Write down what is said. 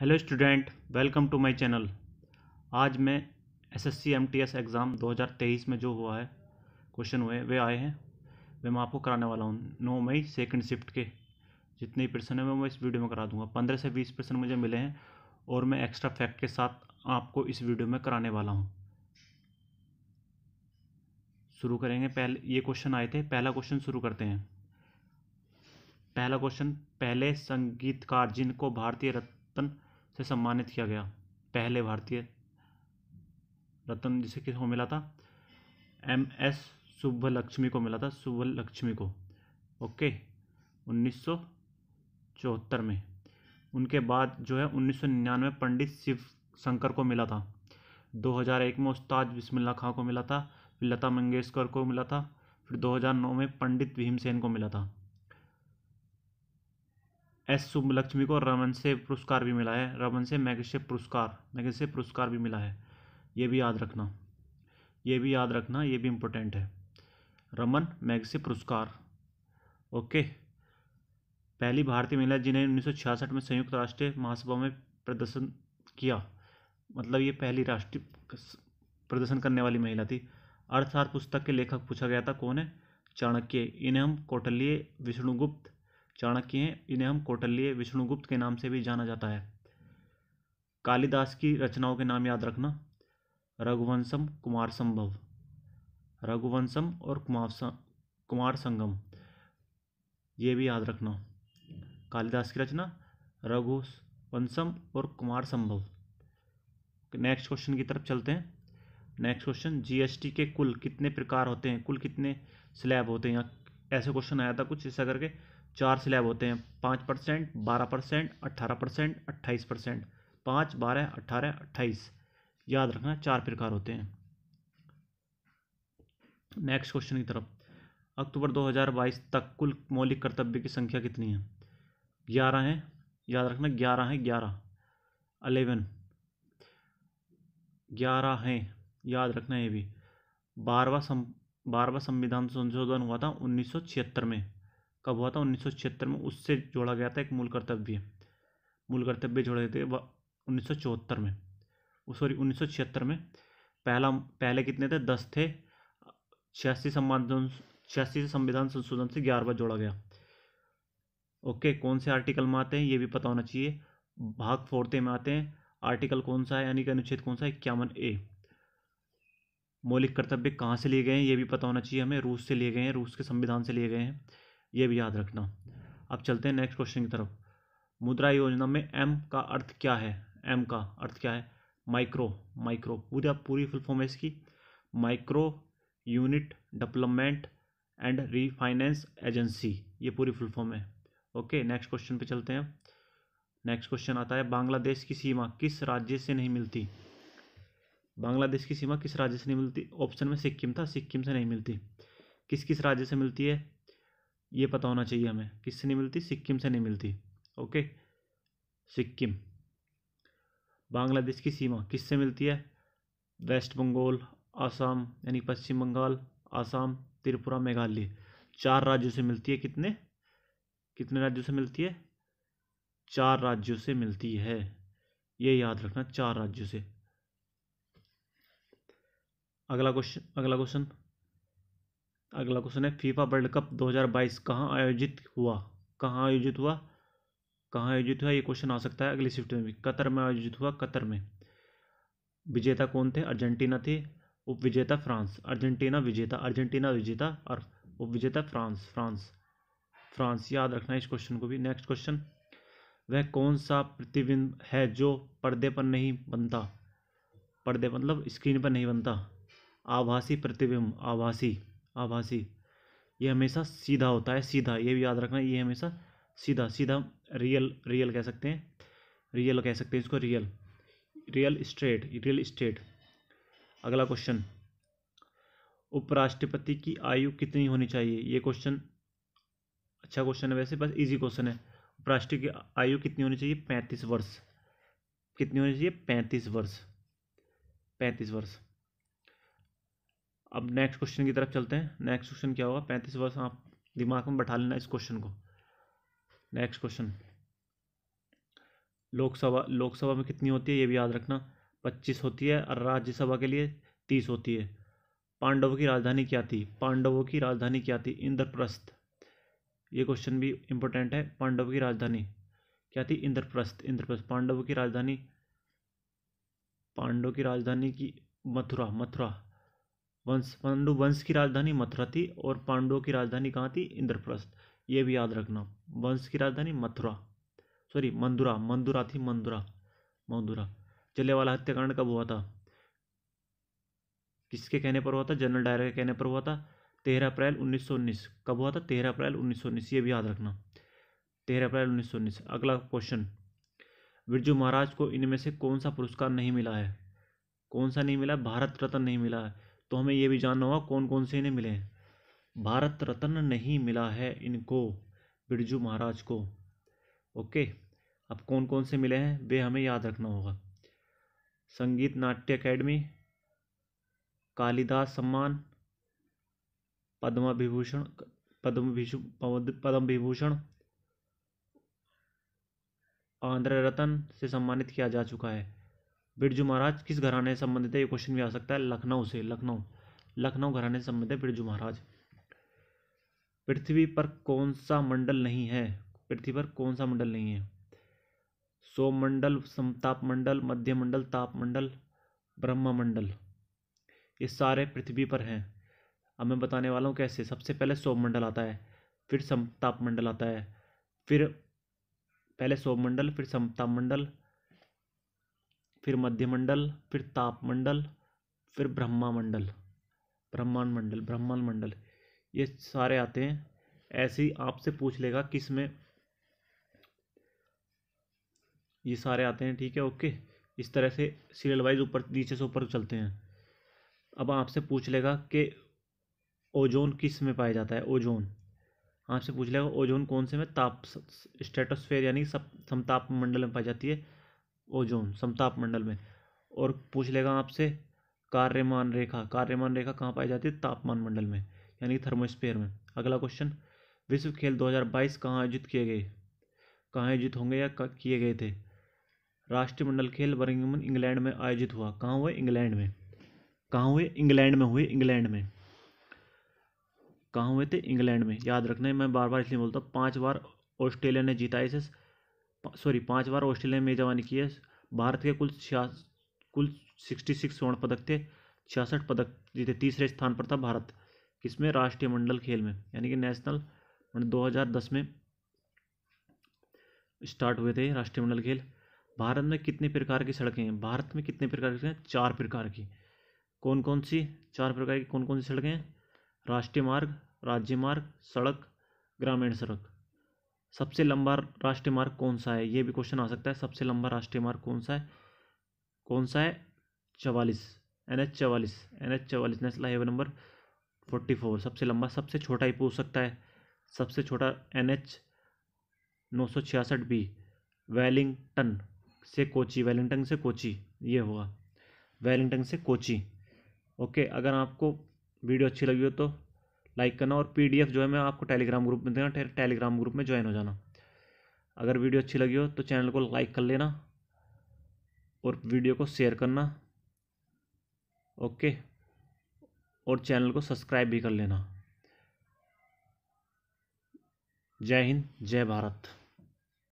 hello student welcome to my channel आज मैं SSC MTS exam 2023 में जो हुआ है क्वेश्चन हुए वे आए हैं वे मैं आपको कराने वाला हूँ नौ मई सेकंड शिफ्ट के जितने प्रश्न हैं मैं इस वीडियो में करा दूंगा पंद्रह से बीस प्रश्न मुझे मिले हैं और मैं एक्स्ट्रा फैक्ट के साथ आपको इस वीडियो में कराने वाला हूँ शुरू करेंगे पहले ये क्वेश्चन आए थे पहला क्वेश्चन शुरू करते हैं पहला क्वेश्चन पहले संगीतकार जिनको भारतीय रत्न से सम्मानित किया गया पहले भारतीय रत्न जिसे किसको मिला था एम एस शुभ लक्ष्मी को मिला था सुब्भ लक्ष्मी को ओके उन्नीस चौहत्तर में उनके बाद जो है उन्नीस सौ निन्यानवे पंडित शिव शंकर को मिला था 2001 में उस्ताद बिस्मिल्ला खां को मिला था फिर लता मंगेशकर को मिला था फिर 2009 में पंडित भीमसेन को मिला था एस सुबलक्ष्मी को रमन से पुरस्कार भी मिला है रमन से मैगसे पुरस्कार मैगसे पुरस्कार भी मिला है ये भी याद रखना ये भी याद रखना ये भी इम्पोर्टेंट है रमन मैगसे पुरस्कार ओके पहली भारतीय महिला जिन्हें 1966 में संयुक्त राष्ट्र महासभा में प्रदर्शन किया मतलब ये पहली राष्ट्रीय प्रदर्शन करने वाली महिला थी अर्थशास्त्र पुस्तक के लेखक पूछा गया था कौन है चाणक्य इन्हें हम कौटल्य विष्णुगुप्त चाणक्य हैं इन्हें हम कौटल्य विष्णुगुप्त के नाम से भी जाना जाता है कालिदास की रचनाओं के नाम याद रखना रघुवंशम कुमार संभव रघुवंशम और कुमार कुमार संगम ये भी याद रखना कालिदास की रचना रघुवंशम और कुमार संभव नेक्स्ट क्वेश्चन की तरफ चलते हैं नेक्स्ट क्वेश्चन जीएसटी के कुल कितने प्रकार होते हैं कुल कितने स्लैब होते हैं यहाँ ऐसे क्वेश्चन आया था कुछ ऐसा करके चार स्लैब होते हैं पाँच परसेंट बारह परसेंट अट्ठारह परसेंट अट्ठाईस परसेंट पाँच बारह अट्ठारह अट्ठाईस याद रखना चार प्रकार होते हैं नेक्स्ट क्वेश्चन की तरफ अक्टूबर 2022 तक कुल मौलिक कर्तव्य की संख्या कितनी है ग्यारह हैं याद रखना ग्यारह है ग्यारह अलेवन ग्यारह हैं याद रखना ये भी बारवा सम बारवा संविधान संशोधन हुआ था उन्नीस में कब हुआ था उन्नीस में उससे जोड़ा गया था एक मूल कर्तव्य मूल कर्तव्य जोड़े गए थे वह उन्नीस में सॉरी उन्नीस में पहला पहले कितने थे दस थे छियासी संविधान छियासी से संविधान संशोधन से ग्यारह बार जोड़ा गया ओके कौन से आर्टिकल में आते हैं ये भी पता होना चाहिए भाग फोड़ते में आते हैं आर्टिकल कौन सा है यानी कि अनुच्छेद कौन सा है इक्यावन ए मौलिक कर्तव्य कहाँ से लिए गए हैं ये भी पता होना चाहिए हमें रूस से लिए गए हैं रूस के संविधान से लिए गए हैं ये भी याद रखना अब चलते हैं नेक्स्ट क्वेश्चन की तरफ मुद्रा योजना में एम का अर्थ क्या है एम का अर्थ क्या है माइक्रो माइक्रो पूरा पूरी फुल फॉर्म है इसकी micro unit development and refinance agency ये पूरी फुल फॉर्म है ओके नेक्स्ट क्वेश्चन पे चलते हैं नेक्स्ट क्वेश्चन आता है बांग्लादेश की सीमा किस राज्य से नहीं मिलती बांग्लादेश की सीमा किस राज्य से नहीं मिलती ऑप्शन में सिक्किम था सिक्किम से नहीं मिलती किस किस राज्य से मिलती है ये पता होना चाहिए हमें किससे नहीं मिलती सिक्किम से नहीं मिलती ओके सिक्किम बांग्लादेश की सीमा किससे मिलती है वेस्ट बंगाल आसाम यानी पश्चिम बंगाल आसाम त्रिपुरा मेघालय चार राज्यों से मिलती है कितने कितने राज्यों से मिलती है चार राज्यों से मिलती है ये याद रखना चार राज्यों से अगला क्वेश्चन अगला क्वेश्चन अगला क्वेश्चन है फीफा वर्ल्ड कप 2022 कहाँ आयोजित हुआ कहाँ आयोजित हुआ कहाँ आयोजित हुआ ये क्वेश्चन आ सकता है अगली शिफ्ट में भी कतर में आयोजित हुआ कतर में विजेता कौन थे अर्जेंटीना थे उप विजेता फ्रांस अर्जेंटीना विजेता अर्जेंटीना विजेता और उप विजेता फ्रांस फ्रांस फ्रांस याद रखना है इस क्वेश्चन को भी नेक्स्ट क्वेश्चन वह कौन सा प्रतिबिंब है जो पर्दे पर नहीं बनता पर्दे मतलब स्क्रीन पर नहीं बनता आभासी प्रतिबिंब आभासी आभासी ये हमेशा सीधा होता है सीधा ये भी याद रखना ये हमेशा सीधा सीधा रियल रियल कह सकते हैं रियल कह सकते हैं इसको real real estate real estate अगला क्वेश्चन उपराष्ट्रपति की आयु कितनी होनी चाहिए ये क्वेश्चन अच्छा क्वेश्चन है वैसे बस इजी क्वेश्चन है उपराष्ट्रपति की आयु कितनी होनी चाहिए पैंतीस वर्ष कितनी होनी चाहिए पैंतीस वर्ष पैंतीस वर्ष अब नेक्स्ट क्वेश्चन की तरफ चलते हैं नेक्स्ट क्वेश्चन क्या होगा पैंतीस वर्ष आप दिमाग में बैठा लेना इस क्वेश्चन को नेक्स्ट क्वेश्चन लोकसभा लोकसभा में कितनी होती है ये भी याद रखना पच्चीस होती है और राज्यसभा के लिए तीस होती है पांडवों की राजधानी क्या थी पांडवों की राजधानी क्या थी इंद्रप्रस्थ ये क्वेश्चन भी इंपॉर्टेंट है पांडवों की राजधानी क्या थी इंद्रप्रस्थ इंद्रप्रस्थ पांडवों की राजधानी पांडवों की राजधानी की मथुरा मथुरा वंश पांडु वंश की राजधानी मथुरा थी और पांडवों की राजधानी कहाँ थी इंद्रप्रस्थ ये भी याद रखना वंश की राजधानी मथुरा सॉरी मंदुरा मंदुरा थी मंदुरा मंदुरा वाला हत्याकांड कब हुआ था किसके कहने पर हुआ था जनरल डायर के कहने पर हुआ था तेरह अप्रैल उन्नीस कब हुआ था तेरह अप्रैल उन्नीस ये भी याद रखना तेरह अप्रैल उन्नीस अगला क्वेश्चन बिरजू महाराज को इनमें से कौन सा पुरस्कार नहीं मिला है कौन सा नहीं मिला भारत रत्न नहीं मिला है तो हमें ये भी जानना होगा कौन कौन से इन्हें मिले हैं भारत रत्न नहीं मिला है इनको बिरजू महाराज को ओके अब कौन कौन से मिले हैं वे हमें याद रखना होगा संगीत नाट्य अकेडमी कालिदास सम्मान पद्म विभूषण पद्म पद्म विभूषण आंध्र रत्न से सम्मानित किया जा चुका है बिरजू महाराज किस घराने से संबंधित है ये क्वेश्चन भी आ सकता है लखनऊ से लखनऊ लखनऊ घराने से संबंधित है बिरजू महाराज पृथ्वी पर कौन सा मंडल नहीं है पृथ्वी पर कौन सा मंडल नहीं है सोममंडल समताप मंडल मध्य मंडल ताप मंडल ब्रह्म मंडल ये सारे पृथ्वी पर हैं अब मैं बताने वाला हूँ कैसे सबसे पहले मंडल आता है फिर समताप मंडल आता है फिर पहले मंडल फिर समताप मंडल फिर मध्यमंडल फिर तापमंडल फिर ब्रह्मा मंडल ब्रह्मांड मंडल ब्रह्मांड मंडल ये सारे आते हैं ऐसे ही आपसे पूछ लेगा किस में ये सारे आते हैं ठीक है ओके इस तरह से सीरियल वाइज ऊपर नीचे से ऊपर चलते हैं अब आपसे पूछ लेगा कि ओजोन किस में पाया जाता है ओजोन आपसे पूछ लेगा ओजोन कौन से में ताप स्टेटोस्फेयर यानी सब समताप मंडल में पाई जाती है ओजोन समताप मंडल में और पूछ लेगा आपसे कार्यमान रेखा कार्यमान रेखा कहाँ पाई जाती है तापमान मंडल में यानी थर्मोस्फेयर में अगला क्वेश्चन विश्व खेल 2022 कहाँ आयोजित किए गए कहाँ आयोजित होंगे या किए गए थे राष्ट्रीय मंडल खेल बर्मिंगम इंग्लैंड में आयोजित हुआ कहाँ हुए इंग्लैंड में कहाँ हुए इंग्लैंड में हुए इंग्लैंड में कहाँ हुए थे इंग्लैंड में याद रखना है मैं बार बार इसलिए बोलता हूँ पाँच बार ऑस्ट्रेलिया ने जीता इसे सॉरी पाँच बार ऑस्ट्रेलिया में मेजबानी की है भारत के कुल छिया कुल सिक्सटी सिक्स स्वर्ण पदक थे छियासठ पदक जीते तीसरे स्थान पर था भारत किसमें राष्ट्रीय मंडल खेल में यानी कि नेशनल दो हज़ार दस में स्टार्ट हुए थे राष्ट्रीय मंडल खेल भारत में कितने प्रकार की सड़कें हैं भारत में कितने प्रकार की सड़कें चार प्रकार की कौन कौन सी चार प्रकार की कौन कौन सी सड़कें हैं राष्ट्रीय मार्ग राज्य मार्ग सड़क ग्रामीण सड़क सबसे लंबा राष्ट्रीय मार्ग कौन सा है ये भी क्वेश्चन आ सकता है सबसे लंबा राष्ट्रीय मार्ग कौन सा है कौन सा है चवालीस एन एच चवालीस एन एच चवालीस national highway number forty four सबसे लंबा सबसे छोटा ही पूछ सकता है सबसे छोटा एन एच नौ सौ छियासठ बी वेलिंगटन से कोची वेलिंगटन से कोची ये हुआ वेलिंगटन से कोची ओके अगर आपको वीडियो अच्छी लगी हो तो लाइक करना और पी जो है मैं आपको टेलीग्राम ग्रुप में देना टेलीग्राम ग्रुप में ज्वाइन हो जाना अगर वीडियो अच्छी लगी हो तो चैनल को लाइक कर लेना और वीडियो को शेयर करना ओके और चैनल को सब्सक्राइब भी कर लेना जय हिंद जय भारत